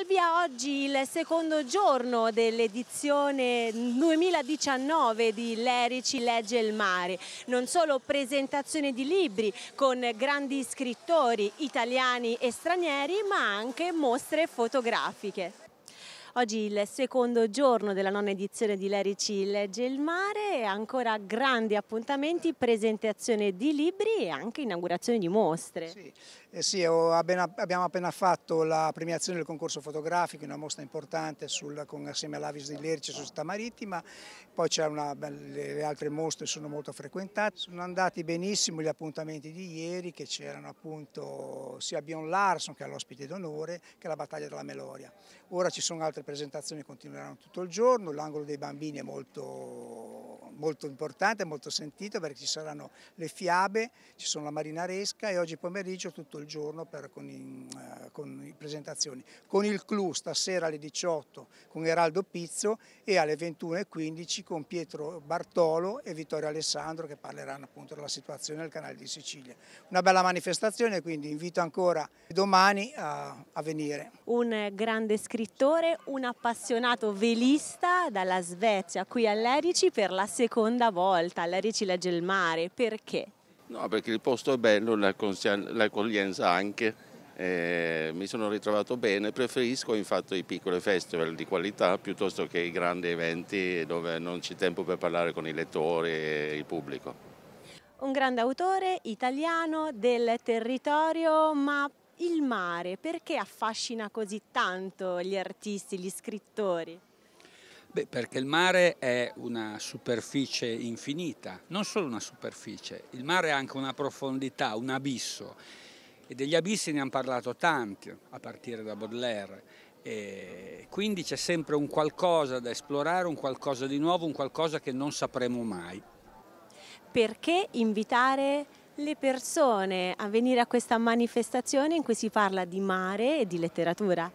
Al via oggi il secondo giorno dell'edizione 2019 di Lerici Legge il Mare. Non solo presentazione di libri con grandi scrittori italiani e stranieri, ma anche mostre fotografiche. Oggi il secondo giorno della nona edizione di Lerici Legge il Mare, ancora grandi appuntamenti, presentazione di libri e anche inaugurazione di mostre. Sì, eh sì abbiamo appena fatto la premiazione del concorso fotografico, una mostra importante sul, con, assieme all'Avis di Lerici su Città Marittima, poi c'è una, le altre mostre sono molto frequentate, sono andati benissimo gli appuntamenti di ieri che c'erano appunto sia Bion Larson che è l'ospite d'onore che la battaglia della Meloria. Ora ci sono altre altre presentazioni continueranno tutto il giorno, l'angolo dei bambini è molto molto importante, molto sentito perché ci saranno le fiabe, ci sono la marinaresca e oggi pomeriggio tutto il giorno per, con, i, eh, con i presentazioni. Con il clou stasera alle 18 con Geraldo Pizzo e alle 21.15 con Pietro Bartolo e Vittorio Alessandro che parleranno appunto della situazione del canale di Sicilia. Una bella manifestazione quindi invito ancora domani a, a venire. Un grande scrittore, un appassionato velista dalla Svezia qui all'Erici per la seconda seconda volta, alla Ricci legge il mare, perché? No, perché il posto è bello, l'accoglienza anche. Eh, mi sono ritrovato bene, preferisco infatti i piccoli festival di qualità piuttosto che i grandi eventi dove non c'è tempo per parlare con i lettori e il pubblico. Un grande autore italiano del territorio, ma il mare perché affascina così tanto gli artisti, gli scrittori? Beh, perché il mare è una superficie infinita, non solo una superficie, il mare ha anche una profondità, un abisso e degli abissi ne hanno parlato tanti, a partire da Baudelaire. E quindi c'è sempre un qualcosa da esplorare, un qualcosa di nuovo, un qualcosa che non sapremo mai. Perché invitare le persone a venire a questa manifestazione in cui si parla di mare e di letteratura?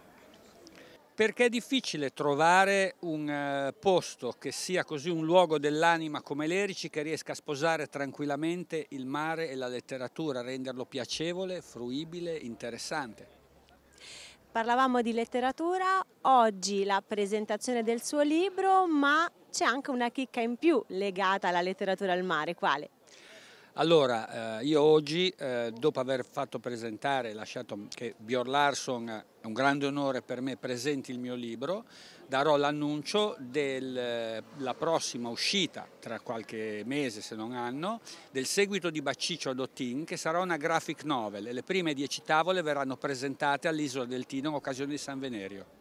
perché è difficile trovare un eh, posto che sia così un luogo dell'anima come l'Erici che riesca a sposare tranquillamente il mare e la letteratura, renderlo piacevole, fruibile, interessante. Parlavamo di letteratura, oggi la presentazione del suo libro, ma c'è anche una chicca in più legata alla letteratura al mare, quale? Allora, eh, io oggi, eh, dopo aver fatto presentare, lasciato che Björn Larsson, è eh, un grande onore per me, presenti il mio libro, darò l'annuncio della prossima uscita, tra qualche mese se non anno, del seguito di Baciccio Dottin, che sarà una graphic novel. Le prime dieci tavole verranno presentate all'Isola del Tino in occasione di San Venerio.